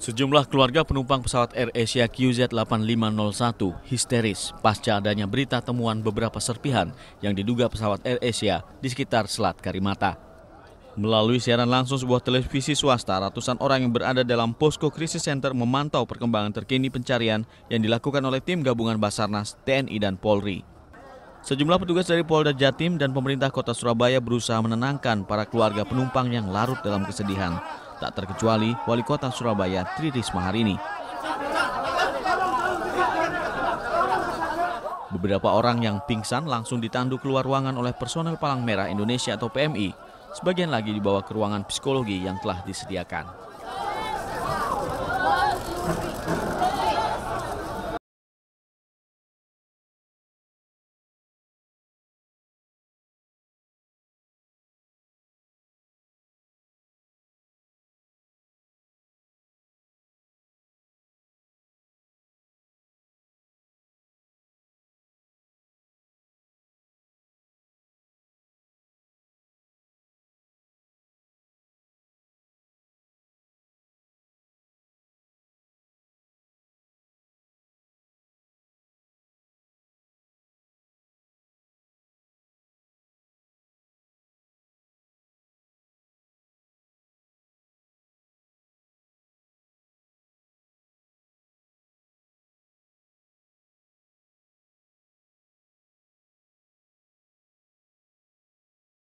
Sejumlah keluarga penumpang pesawat Air Asia QZ8501 histeris pasca adanya berita temuan beberapa serpihan yang diduga pesawat Air Asia di sekitar Selat Karimata. Melalui siaran langsung sebuah televisi swasta, ratusan orang yang berada dalam posko krisis center memantau perkembangan terkini pencarian yang dilakukan oleh tim gabungan Basarnas, TNI, dan Polri. Sejumlah petugas dari Polda Jatim dan pemerintah kota Surabaya berusaha menenangkan para keluarga penumpang yang larut dalam kesedihan tak terkecuali Wali Kota Surabaya Tri Risma hari ini. Beberapa orang yang pingsan langsung ditandu keluar ruangan oleh personel Palang Merah Indonesia atau PMI. Sebagian lagi dibawa ke ruangan psikologi yang telah disediakan.